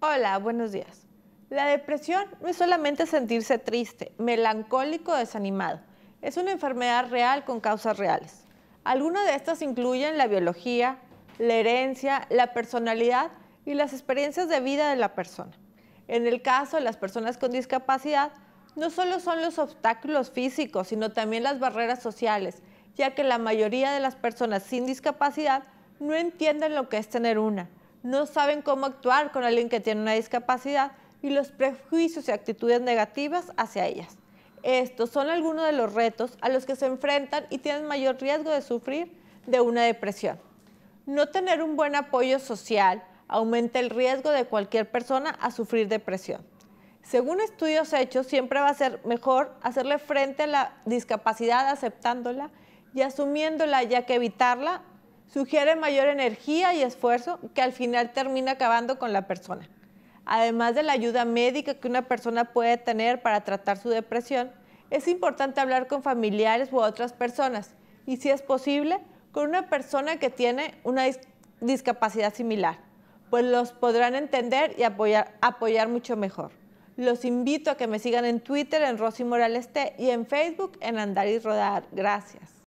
Hola, buenos días. La depresión no es solamente sentirse triste, melancólico o desanimado. Es una enfermedad real con causas reales. Algunas de estas incluyen la biología, la herencia, la personalidad y las experiencias de vida de la persona. En el caso de las personas con discapacidad, no solo son los obstáculos físicos, sino también las barreras sociales, ya que la mayoría de las personas sin discapacidad no entienden lo que es tener una no saben cómo actuar con alguien que tiene una discapacidad y los prejuicios y actitudes negativas hacia ellas. Estos son algunos de los retos a los que se enfrentan y tienen mayor riesgo de sufrir de una depresión. No tener un buen apoyo social aumenta el riesgo de cualquier persona a sufrir depresión. Según estudios hechos, siempre va a ser mejor hacerle frente a la discapacidad aceptándola y asumiéndola, ya que evitarla Sugiere mayor energía y esfuerzo que al final termina acabando con la persona. Además de la ayuda médica que una persona puede tener para tratar su depresión, es importante hablar con familiares u otras personas y si es posible, con una persona que tiene una discapacidad similar, pues los podrán entender y apoyar, apoyar mucho mejor. Los invito a que me sigan en Twitter en Rosy Morales T y en Facebook en Andar y Rodar. Gracias.